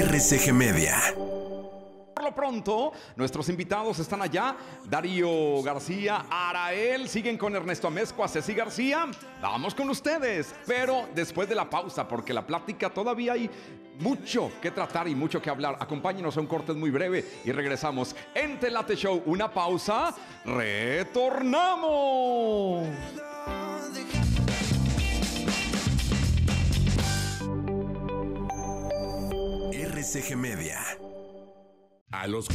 RCG Media. Por lo pronto, nuestros invitados están allá. Darío García, Arael, siguen con Ernesto Amezcua, Ceci García. Vamos con ustedes, pero después de la pausa, porque la plática todavía hay mucho que tratar y mucho que hablar. Acompáñenos a un corte muy breve y regresamos en Telate Show. Una pausa, retornamos. RCG Media. A los.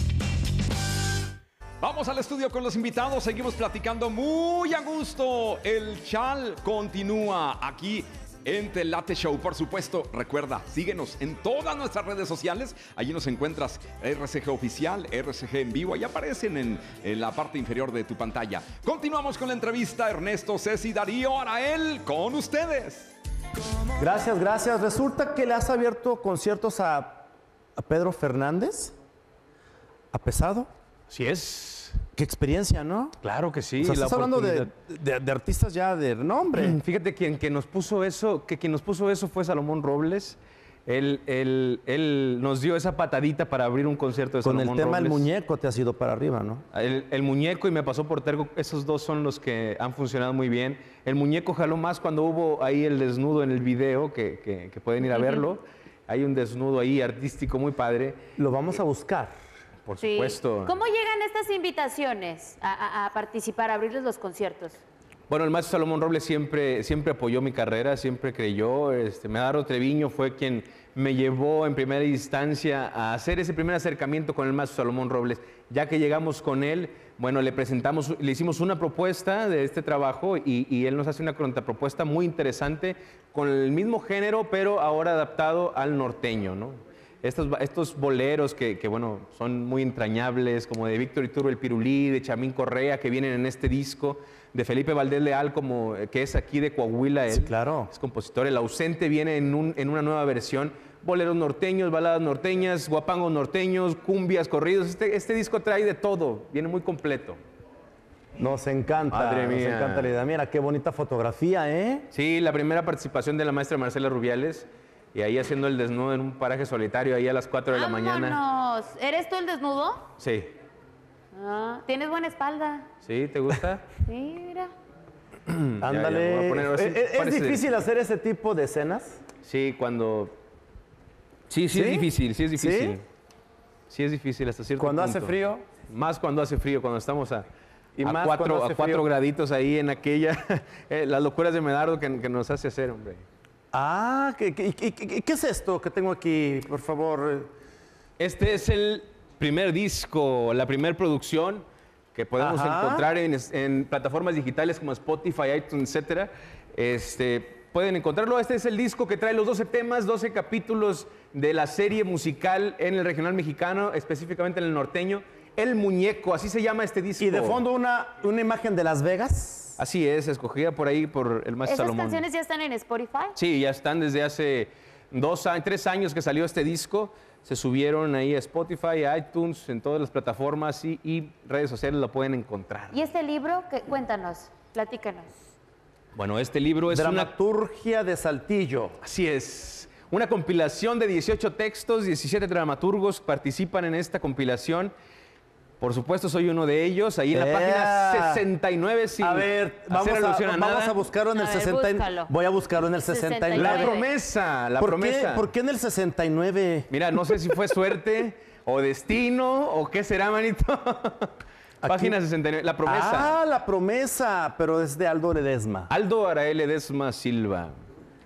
Vamos al estudio con los invitados, seguimos platicando muy a gusto. El chal continúa aquí en Telate Show. Por supuesto, recuerda, síguenos en todas nuestras redes sociales. Allí nos encuentras RCG Oficial, RCG en vivo. Ahí aparecen en, en la parte inferior de tu pantalla. Continuamos con la entrevista. Ernesto, Ceci, Darío, Arael, con ustedes. Gracias, gracias. Resulta que le has abierto conciertos a a Pedro Fernández, a Pesado. Sí es. Qué experiencia, ¿no? Claro que sí. hablando de, artistas ya de nombre. Mm, fíjate quien que nos puso eso, que quien nos puso eso fue Salomón Robles. Él, nos dio esa patadita para abrir un concierto de Con el tema El muñeco te ha sido para arriba, ¿no? El, el, muñeco y me pasó por tergo, esos dos son los que han funcionado muy bien. El muñeco jaló más cuando hubo ahí el desnudo en el video, que, que, pueden ir a verlo hay un desnudo ahí artístico muy padre. Lo vamos a eh, buscar. Por supuesto. ¿Cómo llegan estas invitaciones a, participar, a abrirles los conciertos? Bueno, el maestro Salomón Robles siempre, siempre apoyó mi carrera, siempre creyó. Este, daro Treviño fue quien me llevó en primera instancia a hacer ese primer acercamiento con el maestro Salomón Robles. Ya que llegamos con él, bueno, le presentamos, le hicimos una propuesta de este trabajo y, él nos hace una contrapropuesta muy interesante con el mismo género, pero ahora adaptado al norteño, Estos, boleros que, bueno, son muy entrañables, como de Víctor Iturbe El Pirulí, de Chamín Correa, que vienen en este disco, de Felipe Valdés Leal, como, eh, que es aquí de Coahuila, claro. es compositor, El ausente viene en una nueva versión, boleros norteños, baladas norteñas, guapangos norteños, cumbias, corridos. Este, este, disco trae de todo, viene muy completo. Nos encanta, Madre mía. nos encanta la idea. Mira, qué bonita fotografía, ¿eh? Sí, la primera participación de la maestra Marcela Rubiales. Y ahí haciendo el desnudo en un paraje solitario, ahí a las 4 de la ¡Vámonos! mañana. ¿Eres tú el desnudo? Sí. Ah, tienes buena espalda. ¿Sí? ¿Te gusta? mira. Ándale. ¿E, e, es difícil hacer ese tipo de escenas? Sí, cuando Sí, sí, es difícil, sí es difícil. ¿Sí? sí es difícil hasta cierto cuando hace frío? Más cuando hace frío, cuando estamos a, cuatro, graditos ahí en aquella, eh, las locuras de Medardo que, nos hace hacer, hombre. Ah, ¿qué, es esto que tengo aquí, por favor? Este es el primer disco, la primera producción que podemos encontrar en, en, plataformas digitales como Spotify, iTunes, etc. Este, pueden encontrarlo. Este es el disco que trae los 12 temas, 12 capítulos de la serie musical en el regional mexicano, específicamente en el norteño. El Muñeco, así se llama este disco. Y de fondo una, una imagen de Las Vegas. Así es, escogida por ahí por el maestro Salomón. ¿Esas canciones ya están en Spotify? Sí, ya están desde hace dos, tres años que salió este disco. Se subieron ahí a Spotify, a iTunes, en todas las plataformas y, redes sociales lo pueden encontrar. ¿Y este libro? Que, cuéntanos, platícanos. Bueno, este libro es Dramaturgia de Saltillo. Así es. Una compilación de 18 textos, 17 dramaturgos participan en esta compilación. Por supuesto, soy uno de ellos. Ahí en la página 69, sin A ver, vamos, a, vamos a buscarlo en el 69. Voy a buscarlo en el 69. La promesa, la ¿Por promesa. Qué, ¿Por qué en el 69? Mira, no sé si fue suerte o destino o qué será, manito. Página 69, La Promesa. Ah, La Promesa, pero es de Aldo Ledesma. Aldo Arael Ledesma Silva.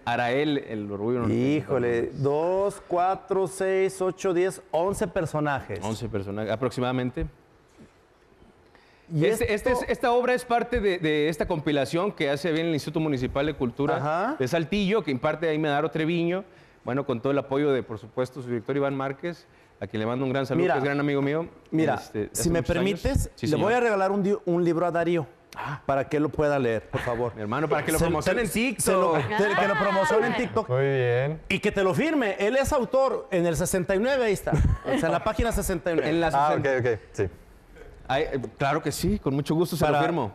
Arael, el orgullo. Híjole, dos, cuatro, seis, ocho, diez, once personajes. Once personajes, aproximadamente. ¿Y este, este esta obra es parte de, esta compilación que hace bien el Instituto Municipal de Cultura de Saltillo, que imparte ahí Medaro Treviño, bueno, con todo el apoyo de, por supuesto, su director Iván Márquez, a le mando un gran saludo, que es gran amigo mío. Mira, este, si me permites, le voy a regalar un, libro a Darío. Ah. para que lo pueda leer, por favor. Mi hermano, para que lo promocione en TikTok. que lo promocione en ah. TikTok. Muy bien. Y que te lo firme. Él es autor en el 69, ahí está. O sea, en la página 69. ah, ok, ok, sí. claro que sí, con mucho gusto se lo firmo.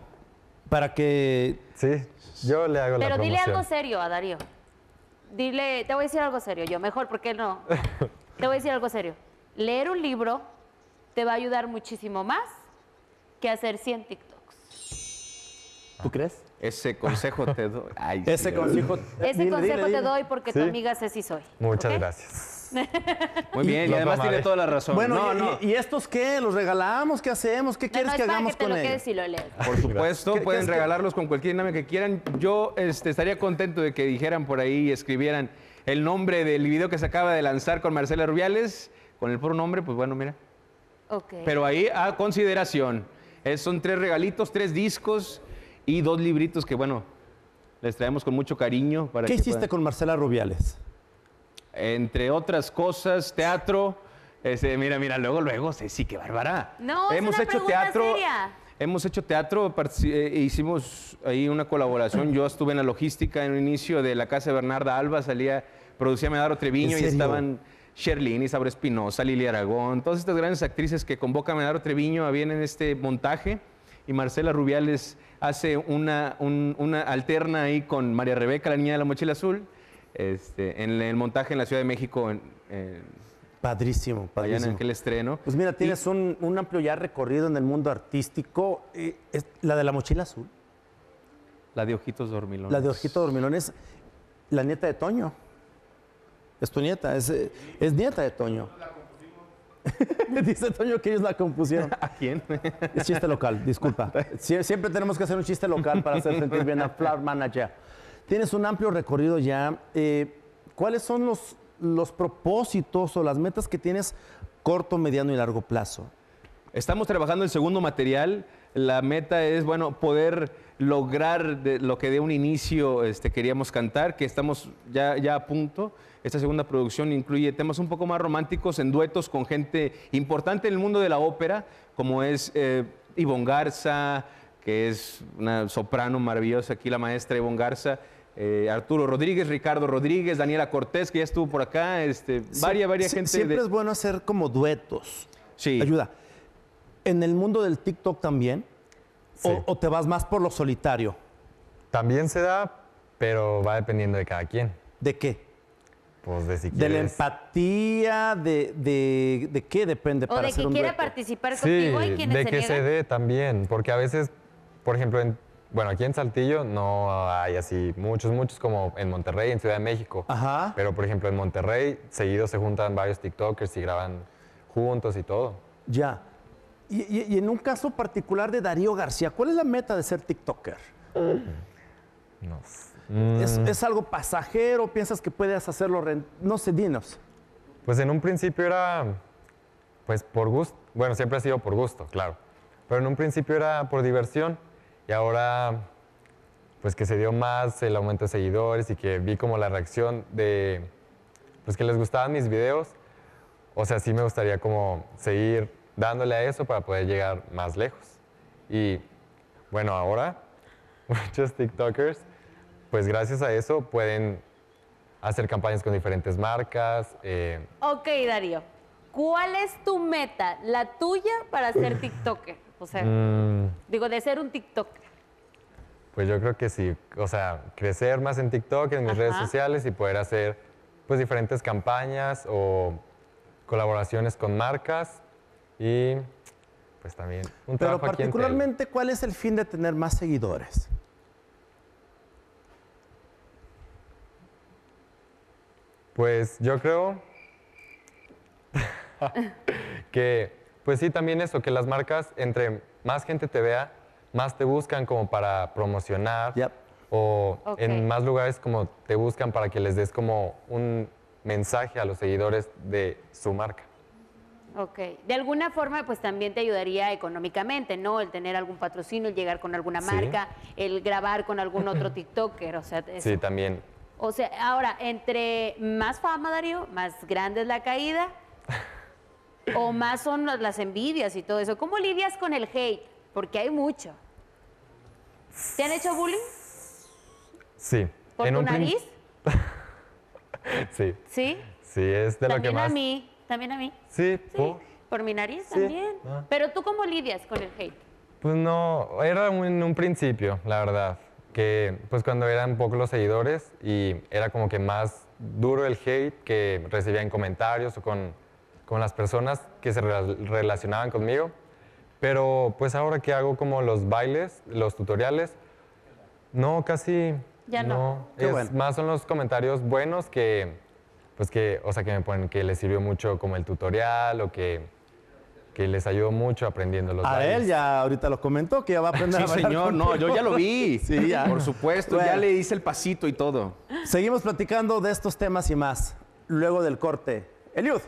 Para que... Sí, yo le hago Pero Pero dile algo serio a Darío. Dile, te voy a decir algo serio yo, mejor porque qué no. te voy a decir algo serio leer un libro te va a ayudar muchísimo más que hacer 100 TikToks. ¿Tú crees? Ese consejo te doy. Ese consejo, te doy porque tu amiga si soy. Muchas gracias. Muy bien, y, además tiene toda la razón. Bueno, y, estos qué? ¿Los regalamos? ¿Qué hacemos? ¿Qué quieres que hagamos con ellos? por supuesto, pueden regalarlos con cualquier nombre que quieran. Yo este, estaría contento de que dijeran por ahí y escribieran el nombre del video que se acaba de lanzar con Marcela Rubiales con el puro nombre, pues bueno, mira. Pero ahí a consideración. son tres regalitos, tres discos y dos libritos que, bueno, les traemos con mucho cariño. Para ¿Qué hiciste con Marcela Rubiales? Entre otras cosas, teatro. Este, mira, mira, luego, luego, sí, sí, qué bárbara. No, hemos hecho teatro. Hemos hecho teatro, hicimos ahí una colaboración. Yo estuve en la logística en un inicio de la casa de Bernarda Alba, salía, producía Medaro Treviño y estaban Sherlyn, Isabel Espinosa, Lili Aragón, todas estas grandes actrices que convoca Menaro Treviño a bien en este montaje y Marcela Rubiales hace una, alterna ahí con María Rebeca, la niña de la mochila azul, este, en el montaje en la Ciudad de México. En, padrísimo, padrísimo. en aquel estreno. Pues mira, tienes un, amplio ya recorrido en el mundo artístico. Eh, la de la mochila azul. La de Ojitos Dormilones. La de Ojitos Dormilones, la nieta de Toño. Es tu nieta, es, eh, es nieta de Toño. Dice Toño que ellos la compusieron. ¿A quién? Es chiste local, disculpa. siempre tenemos que hacer un chiste local para hacer sentir bien a Flower Manager. Tienes un amplio recorrido ya. Eh, ¿Cuáles son los, los propósitos o las metas que tienes corto, mediano y largo plazo? Estamos trabajando el segundo material. La meta es, bueno, poder lograr lo que de un inicio este, queríamos cantar, que estamos ya, a punto. Esta segunda producción incluye temas un poco más románticos en duetos con gente importante en el mundo de la ópera, como es eh, Ivonne Garza, que es una soprano maravillosa aquí, la maestra Ivonne Garza. Eh, Arturo Rodríguez, Ricardo Rodríguez, Daniela Cortés, que ya estuvo por acá, este, varias, varias gente. Siempre es bueno hacer como duetos. Sí. Ayuda en el mundo del TikTok también? O, te vas más por lo solitario? También se da, pero va dependiendo de cada quien. ¿De qué? Pues de si quieres. De la empatía, de, de, de qué depende o para de que quiera participar contigo sí, y de que se dé también, porque a veces, por ejemplo, en, bueno, aquí en Saltillo no hay así muchos, muchos como en Monterrey, en Ciudad de México. Ajá. Pero, por ejemplo, en Monterrey seguido se juntan varios TikTokers y graban juntos y todo. Ya. Y, en un caso particular de Darío García, ¿cuál es la meta de ser TikToker? No. ¿Es, mm. es algo pasajero? ¿Piensas que puedes hacerlo? No sé, dinos. Pues en un principio era, pues por gusto. Bueno, siempre ha sido por gusto, claro. Pero en un principio era por diversión y ahora, pues que se dio más el aumento de seguidores y que vi como la reacción de, pues que les gustaban mis videos. O sea, sí me gustaría como seguir dándole a eso para poder llegar más lejos. Y bueno, ahora muchos TikTokers, pues gracias a eso pueden hacer campañas con diferentes marcas. Eh. Ok, Darío, ¿cuál es tu meta, la tuya, para hacer TikToker? O sea, mm. digo, de ser un TikToker. Pues yo creo que sí, o sea, crecer más en TikTok, en mis redes sociales y poder hacer pues diferentes campañas o colaboraciones con marcas y pues también un Pero particularmente, ¿cuál es el fin de tener más seguidores? Pues yo creo que, pues sí, también eso, que las marcas, entre más gente te vea, más te buscan como para promocionar o en más lugares como te buscan para que les des como un mensaje a los seguidores de su marca. Ok, de alguna forma pues también te ayudaría económicamente, ¿no? El tener algún patrocinio, el llegar con alguna marca, el grabar con algún otro TikToker, o sea... Sí, también. O sea, ahora, entre más fama, Darío, más grande es la caída, o más son las envidias y todo eso. ¿Cómo lidias con el hate? Porque hay mucho. ¿Te han hecho bullying? Sí. ¿Por en tu nariz? sí. ¿Sí? Sí, es de lo que más... a mí. ¿También a mí? Sí, ¿por? mi nariz también. Ah. Pero tú cómo lidias con el hate? Pues no, era en un, principio, la verdad, que pues cuando eran pocos los seguidores y era como que más duro el hate que recibía en comentarios o con, con las personas que se relacionaban conmigo. Pero pues ahora que hago como los bailes, los tutoriales, no, casi ya no. Más son los comentarios buenos que pues que, o sea, que me ponen que les sirvió mucho como el tutorial o que, que les ayudó mucho aprendiendo los A él ya ahorita lo comentó que ya va a aprender sí, señor, no, yo ya lo vi. Sí, ya. Por supuesto, ya le hice el pasito y todo. Seguimos platicando de estos temas y más luego del corte. Eliud.